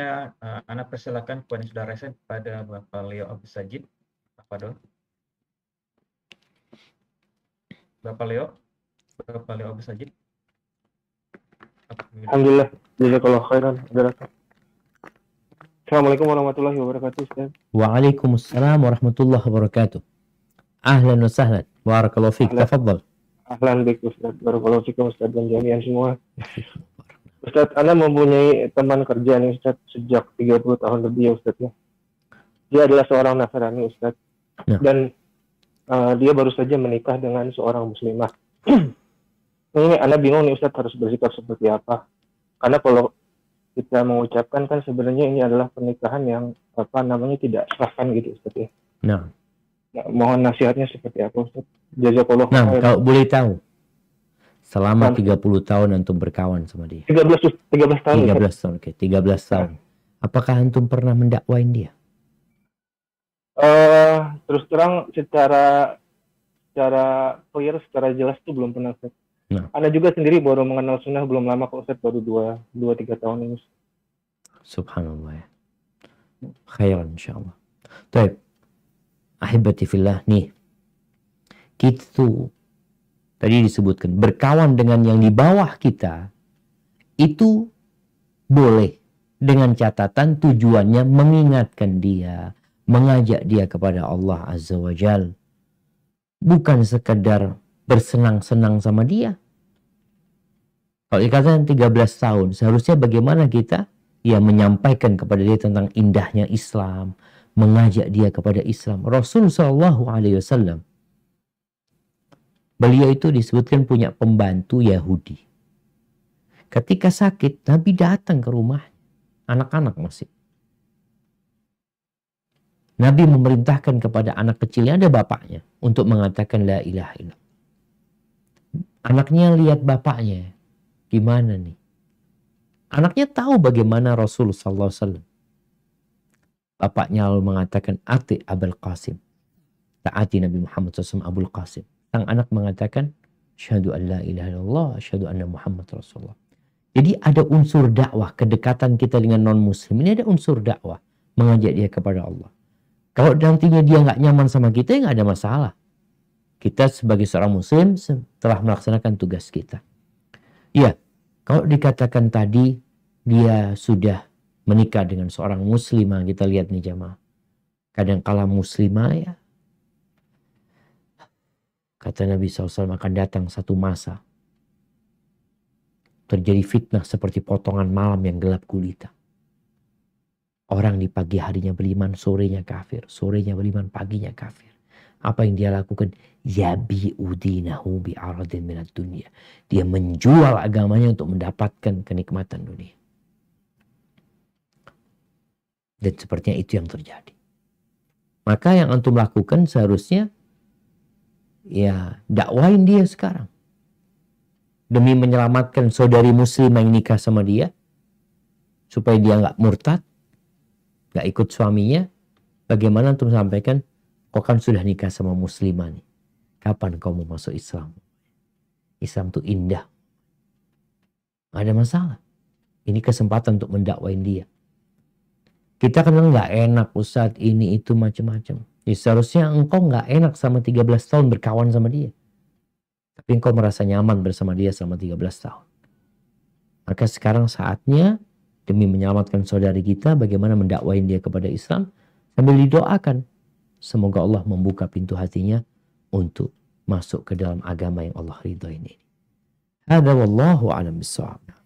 selanjutnya uh, eh, anak persilakan kepada saudara saya kepada Bapak Leo Abu Sajid. Bapak dong? Bapak Leo. Bapak Leo Abu Sajid. Alhamdulillah. kalian khairan. Assalamualaikum warahmatullahi wabarakatuh. Ustaz. Waalaikumsalam warahmatullahi wabarakatuh. Ahlan wa sahlan. Barakallahu fiik. Tafadhal. Ahlan bik Ustaz. Barakallahu fiik Ustaz dan jami'an semua. Ustadz, Anda mempunyai teman kerja nih Ustadz sejak 30 tahun lebih ya Ustaz. Dia adalah seorang Nasrani Ustadz. Ya. Dan uh, dia baru saja menikah dengan seorang muslimah. ini Anda bingung nih Ustadz harus bersikap seperti apa. Karena kalau kita mengucapkan kan sebenarnya ini adalah pernikahan yang apa namanya tidak sah kan gitu Ustadz ya. Nah. nah mohon nasihatnya seperti apa Ustaz? Jazakallah. Nah, kalau boleh tahu Selama kan. tiga 30 tahun antum berkawan sama dia. 13 13 tahun. 13 tahun. Oke, okay. Ya. 13 tahun. Apakah antum pernah mendakwain dia? Eh, Uh, terus terang secara secara clear, secara jelas itu belum pernah Ustaz. Nah. Anda juga sendiri baru mengenal sunnah belum lama kok Ustaz, baru 2 2 3 tahun ini. Subhanallah ya. Khairan insyaallah. Baik. Ahibati fillah nih. Kita gitu. tuh Tadi disebutkan berkawan dengan yang di bawah kita itu boleh dengan catatan tujuannya mengingatkan dia, mengajak dia kepada Allah Azza wa Jal. Bukan sekedar bersenang-senang sama dia. Kalau dikatakan 13 tahun, seharusnya bagaimana kita ya menyampaikan kepada dia tentang indahnya Islam, mengajak dia kepada Islam. Rasul Shallallahu Wasallam Beliau itu disebutkan punya pembantu Yahudi. Ketika sakit, Nabi datang ke rumah anak-anak masih. Nabi memerintahkan kepada anak kecilnya ada bapaknya untuk mengatakan la ilaha illallah. Anaknya lihat bapaknya gimana nih? Anaknya tahu bagaimana Rasul sallallahu alaihi wasallam. Bapaknya lalu mengatakan ati Abul Qasim. Taati Nabi Muhammad SAW Abul Qasim sang anak mengatakan syahadu an la ilaha illallah, syahadu anna Muhammad Rasulullah. Jadi ada unsur dakwah, kedekatan kita dengan non-muslim. Ini ada unsur dakwah, mengajak dia kepada Allah. Kalau nantinya dia nggak nyaman sama kita, ya nggak ada masalah. Kita sebagai seorang muslim telah melaksanakan tugas kita. Ya kalau dikatakan tadi dia sudah menikah dengan seorang muslimah, kita lihat nih jamaah. kadang kala muslimah ya, Kata Nabi SAW akan datang satu masa. Terjadi fitnah seperti potongan malam yang gelap gulita. Orang di pagi harinya beriman, sorenya kafir. Sorenya beriman, paginya kafir. Apa yang dia lakukan? Yabi udinahu bi aradin minat dunia. Dia menjual agamanya untuk mendapatkan kenikmatan dunia. Dan sepertinya itu yang terjadi. Maka yang antum lakukan seharusnya ya dakwain dia sekarang. Demi menyelamatkan saudari muslim yang nikah sama dia. Supaya dia nggak murtad. nggak ikut suaminya. Bagaimana untuk sampaikan, kau kan sudah nikah sama muslimah nih. Kapan kau mau masuk Islam? Islam itu indah. Gak ada masalah. Ini kesempatan untuk mendakwain dia. Kita kan nggak enak Ustadz ini itu macam-macam. Ya seharusnya engkau nggak enak sama 13 tahun berkawan sama dia. Tapi engkau merasa nyaman bersama dia selama 13 tahun. Maka sekarang saatnya demi menyelamatkan saudari kita bagaimana mendakwain dia kepada Islam sambil didoakan. Semoga Allah membuka pintu hatinya untuk masuk ke dalam agama yang Allah ridho ini. Hada wallahu alam bisawab.